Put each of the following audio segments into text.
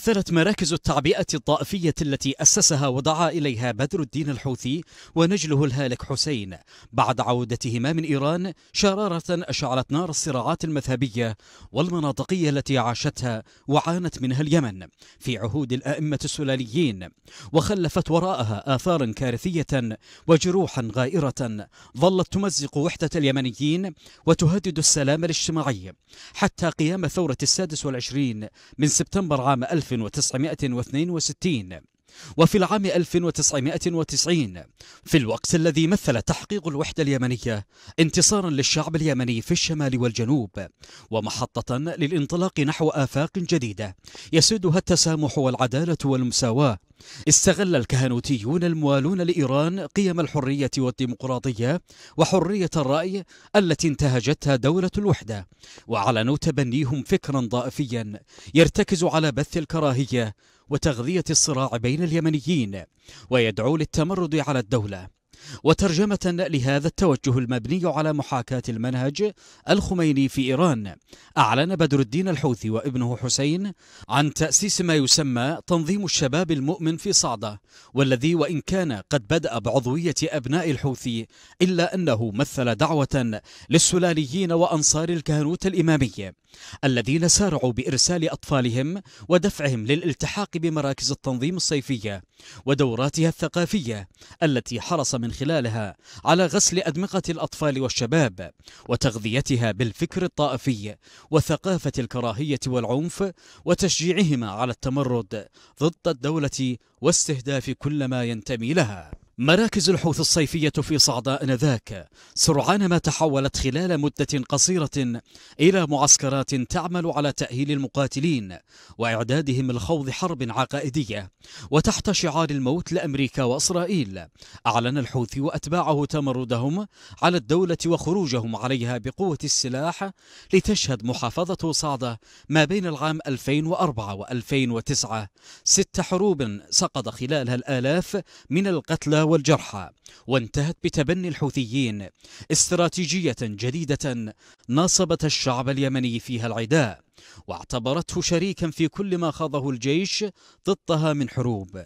أكثرت مراكز التعبئة الطائفية التي أسسها ودعا إليها بدر الدين الحوثي ونجله الهالك حسين بعد عودتهما من إيران شرارة أشعلت نار الصراعات المذهبية والمناطقية التي عاشتها وعانت منها اليمن في عهود الأئمة السلاليين وخلفت وراءها آثارا كارثية وجروحا غائرة ظلت تمزق وحدة اليمنيين وتهدد السلام الاجتماعي حتى قيام ثورة السادس والعشرين من سبتمبر عام 1900 1962 وفي العام 1990 في الوقت الذي مثل تحقيق الوحدة اليمنية انتصارا للشعب اليمني في الشمال والجنوب ومحطة للانطلاق نحو آفاق جديدة يسدها التسامح والعدالة والمساواة استغل الكهنوتيون الموالون لإيران قيم الحرية والديمقراطية وحرية الرأي التي انتهجتها دولة الوحدة وأعلنوا تبنيهم فكرا ضائفيا يرتكز على بث الكراهية وتغذية الصراع بين اليمنيين ويدعو للتمرد على الدولة وترجمة لهذا التوجه المبني على محاكاة المنهج الخميني في إيران أعلن بدر الدين الحوثي وابنه حسين عن تأسيس ما يسمى تنظيم الشباب المؤمن في صعدة والذي وإن كان قد بدأ بعضوية أبناء الحوثي إلا أنه مثل دعوة للسلاليين وأنصار الكهنوت الإمامية الذين سارعوا بإرسال أطفالهم ودفعهم للالتحاق بمراكز التنظيم الصيفية ودوراتها الثقافية التي حرص من خلالها على غسل أدمغة الأطفال والشباب وتغذيتها بالفكر الطائفي وثقافة الكراهية والعنف وتشجيعهما على التمرد ضد الدولة واستهداف كل ما ينتمي لها مراكز الحوث الصيفية في صعداء أنذاك سرعان ما تحولت خلال مدة قصيرة إلى معسكرات تعمل على تأهيل المقاتلين وإعدادهم لخوض حرب عقائدية وتحت شعار الموت لأمريكا وإسرائيل أعلن الحوثي وأتباعه تمردهم على الدولة وخروجهم عليها بقوة السلاح لتشهد محافظة صعدة ما بين العام 2004 و 2009 ست حروب سقط خلالها الآلاف من القتلى والجرحى وانتهت بتبني الحوثيين استراتيجية جديدة ناصبت الشعب اليمني فيها العداء واعتبرته شريكا في كل ما خاضه الجيش ضدها من حروب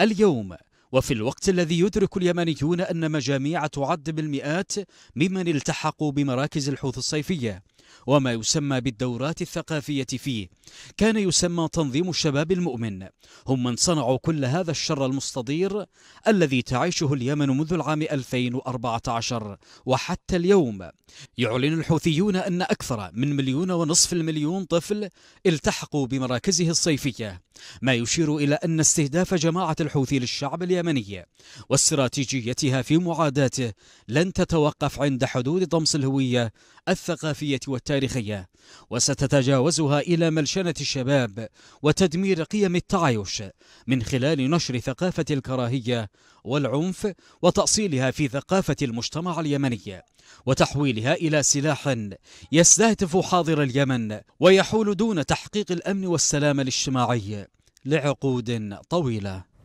اليوم وفي الوقت الذي يدرك اليمنيون أن مجاميع تعد بالمئات ممن التحقوا بمراكز الحوث الصيفية وما يسمى بالدورات الثقافية فيه كان يسمى تنظيم الشباب المؤمن هم من صنعوا كل هذا الشر المستضير الذي تعيشه اليمن منذ العام 2014 وحتى اليوم يعلن الحوثيون أن أكثر من مليون ونصف المليون طفل التحقوا بمراكزه الصيفية ما يشير إلى أن استهداف جماعة الحوثي للشعب اليمني واستراتيجيتها في معاداته لن تتوقف عند حدود طمس الهوية الثقافية والتاريخية وستتجاوزها إلى ملشنة الشباب وتدمير قيم التعايش من خلال نشر ثقافة الكراهية والعنف وتأصيلها في ثقافة المجتمع اليمني وتحويلها إلى سلاح يستهدف حاضر اليمن ويحول دون تحقيق الأمن والسلام الاجتماعي لعقود طويلة